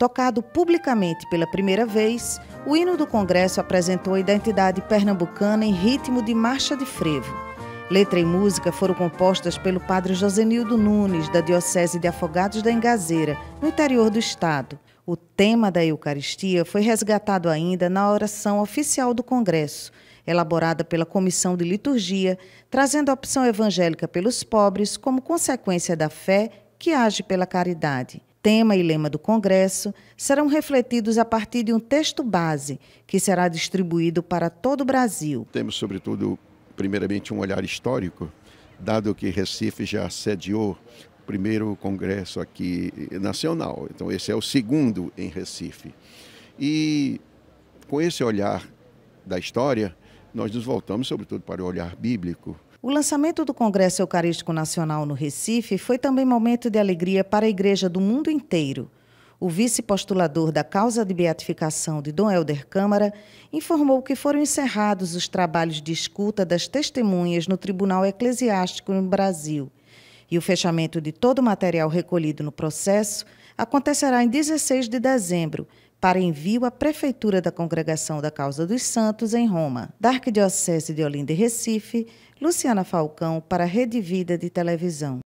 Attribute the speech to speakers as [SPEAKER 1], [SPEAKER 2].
[SPEAKER 1] Tocado publicamente pela primeira vez, o hino do Congresso apresentou a identidade pernambucana em ritmo de marcha de frevo. Letra e música foram compostas pelo padre Josenildo Nunes, da Diocese de Afogados da Engazeira, no interior do estado. O tema da Eucaristia foi resgatado ainda na oração oficial do Congresso, elaborada pela Comissão de Liturgia, trazendo a opção evangélica pelos pobres como consequência da fé que age pela caridade tema e lema do Congresso serão refletidos a partir de um texto base que será distribuído para todo o
[SPEAKER 2] Brasil. Temos, sobretudo, primeiramente, um olhar histórico, dado que Recife já sediou o primeiro congresso aqui nacional. Então, esse é o segundo em Recife. E com esse olhar da história, nós nos voltamos, sobretudo, para o olhar bíblico
[SPEAKER 1] o lançamento do Congresso Eucarístico Nacional no Recife foi também momento de alegria para a igreja do mundo inteiro. O vice-postulador da causa de beatificação de Dom Helder Câmara informou que foram encerrados os trabalhos de escuta das testemunhas no Tribunal Eclesiástico no Brasil. E o fechamento de todo o material recolhido no processo acontecerá em 16 de dezembro, para envio à Prefeitura da Congregação da Causa dos Santos, em Roma. Da Arquidiocese de Olinda e Recife, Luciana Falcão, para a Rede Vida de Televisão.